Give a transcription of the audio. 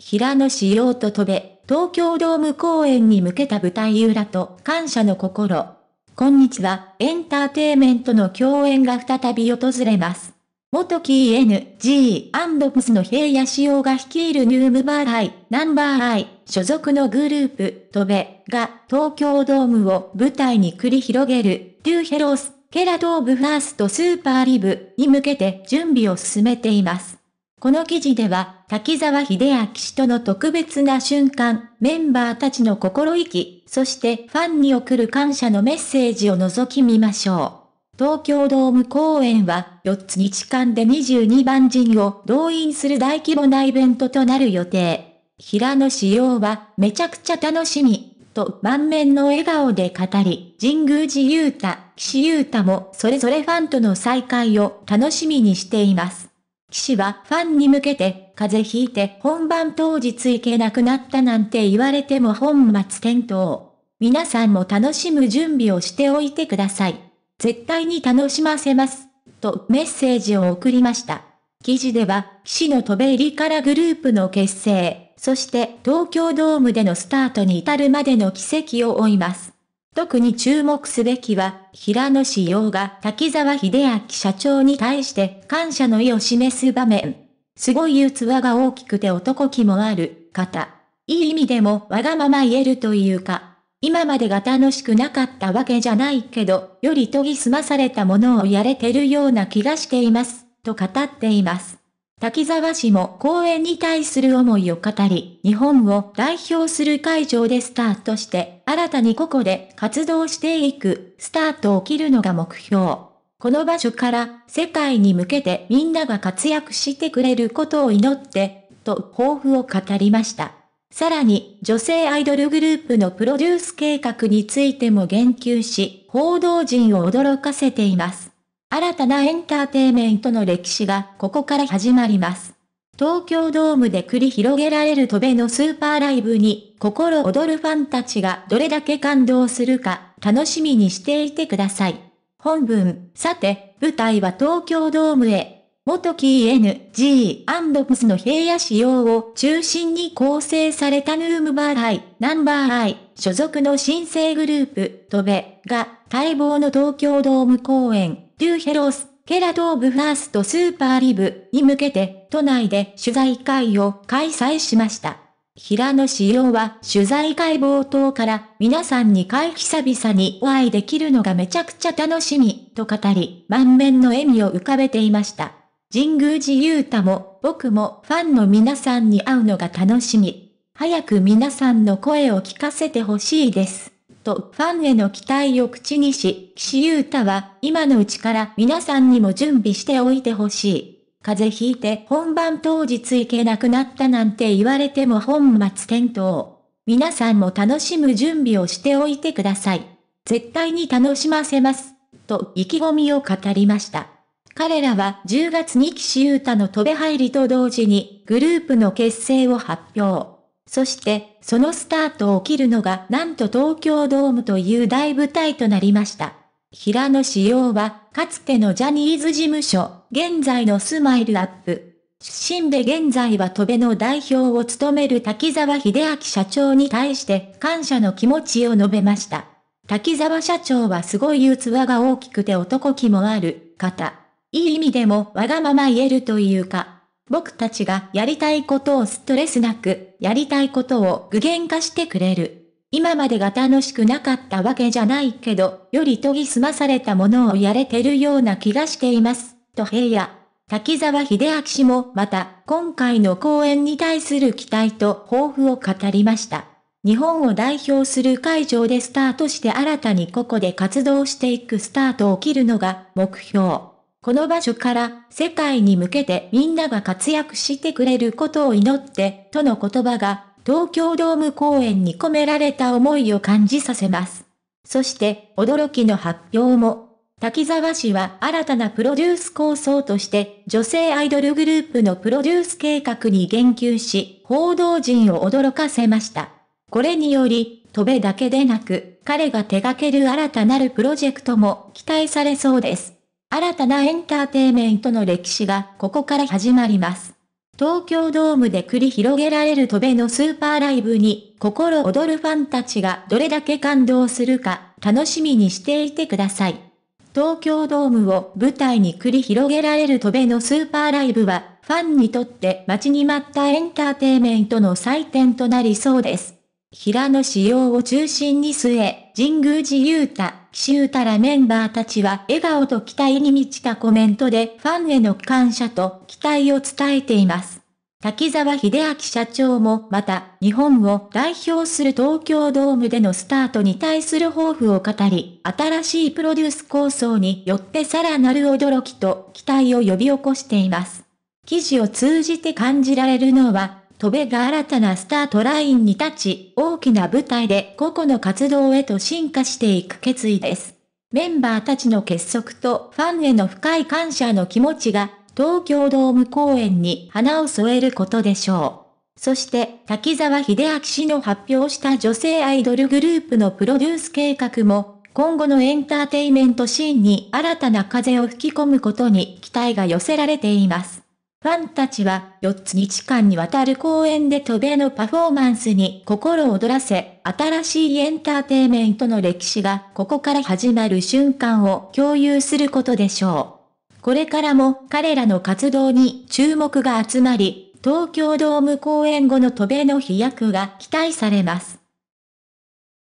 平野紫耀と飛べ、東京ドーム公演に向けた舞台裏と感謝の心。こんにちは、エンターテイメントの共演が再び訪れます。元 KNG&PUS の平野紫耀が率いるニュームバーアイ、ナンバーアイ、所属のグループ、飛べ、が東京ドームを舞台に繰り広げる、デューヘロース、ケラドーブファーストスーパーリブに向けて準備を進めています。この記事では、滝沢秀明氏との特別な瞬間、メンバーたちの心意気、そしてファンに送る感謝のメッセージを覗き見ましょう。東京ドーム公演は、4つ日間で22番人を動員する大規模なイベントとなる予定。平野紫陽は、めちゃくちゃ楽しみ、と満面の笑顔で語り、神宮寺雄太、岸優太もそれぞれファンとの再会を楽しみにしています。騎士はファンに向けて、風邪ひいて本番当日行けなくなったなんて言われても本末転倒。皆さんも楽しむ準備をしておいてください。絶対に楽しませます。とメッセージを送りました。記事では、騎士の飛べ入りからグループの結成、そして東京ドームでのスタートに至るまでの奇跡を追います。特に注目すべきは、平野志陽が滝沢秀明社長に対して感謝の意を示す場面。すごい器が大きくて男気もある、方。いい意味でもわがまま言えるというか、今までが楽しくなかったわけじゃないけど、より研ぎ澄まされたものをやれてるような気がしています、と語っています。滝沢氏も公演に対する思いを語り、日本を代表する会場でスタートして、新たにここで活動していく、スタートを切るのが目標。この場所から世界に向けてみんなが活躍してくれることを祈って、と抱負を語りました。さらに、女性アイドルグループのプロデュース計画についても言及し、報道陣を驚かせています。新たなエンターテイメントの歴史がここから始まります。東京ドームで繰り広げられるトベのスーパーライブに、心躍るファンたちがどれだけ感動するか、楽しみにしていてください。本文、さて、舞台は東京ドームへ。元キー NG& p スの平野仕様を中心に構成されたヌームバーアイ、ナンバーアイ、所属の新生グループ、トベが待望の東京ドーム公演デューヘロース、ケラーブファーストスーパーリブに向けて都内で取材会を開催しました。平野志陽は取材会冒頭から皆さんに会久々にお会いできるのがめちゃくちゃ楽しみと語り満面の笑みを浮かべていました。神宮寺勇太も僕もファンの皆さんに会うのが楽しみ。早く皆さんの声を聞かせてほしいです。とファンへの期待を口にし、岸優太は今のうちから皆さんにも準備しておいてほしい。風邪ひいて本番当日行けなくなったなんて言われても本末転倒。皆さんも楽しむ準備をしておいてください。絶対に楽しませます。と意気込みを語りました。彼らは10月に岸優太の飛べ入りと同時にグループの結成を発表。そして、そのスタートを切るのがなんと東京ドームという大舞台となりました。平野志陽は、かつてのジャニーズ事務所、現在のスマイルアップ。出身で現在は戸部の代表を務める滝沢秀明社長に対して感謝の気持ちを述べました。滝沢社長はすごい器が大きくて男気もある方。いい意味でもわがまま言えるというか、僕たちがやりたいことをストレスなくやりたいことを具現化してくれる。今までが楽しくなかったわけじゃないけど、より研ぎ澄まされたものをやれてるような気がしています。と平野。滝沢秀明氏もまた、今回の公演に対する期待と抱負を語りました。日本を代表する会場でスタートして新たにここで活動していくスタートを切るのが目標。この場所から世界に向けてみんなが活躍してくれることを祈って、との言葉が東京ドーム公演に込められた思いを感じさせます。そして驚きの発表も。滝沢氏は新たなプロデュース構想として女性アイドルグループのプロデュース計画に言及し、報道陣を驚かせました。これにより、飛べだけでなく、彼が手掛ける新たなるプロジェクトも期待されそうです。新たなエンターテイメントの歴史がここから始まります。東京ドームで繰り広げられる戸辺のスーパーライブに、心躍るファンたちがどれだけ感動するか、楽しみにしていてください。東京ドームを舞台に繰り広げられる戸辺のスーパーライブは、ファンにとって待ちに待ったエンターテイメントの祭典となりそうです。平野紫耀を中心に据え、神宮寺勇太、岸優太らメンバーたちは笑顔と期待に満ちたコメントでファンへの感謝と期待を伝えています。滝沢秀明社長もまた、日本を代表する東京ドームでのスタートに対する抱負を語り、新しいプロデュース構想によってさらなる驚きと期待を呼び起こしています。記事を通じて感じられるのは、戸部が新たなスタートラインに立ち、大きな舞台で個々の活動へと進化していく決意です。メンバーたちの結束とファンへの深い感謝の気持ちが、東京ドーム公演に花を添えることでしょう。そして、滝沢秀明氏の発表した女性アイドルグループのプロデュース計画も、今後のエンターテイメントシーンに新たな風を吹き込むことに期待が寄せられています。ファンたちは4つ日間にわたる公演で飛べのパフォーマンスに心躍らせ、新しいエンターテイメントの歴史がここから始まる瞬間を共有することでしょう。これからも彼らの活動に注目が集まり、東京ドーム公演後の飛べの飛躍が期待されます。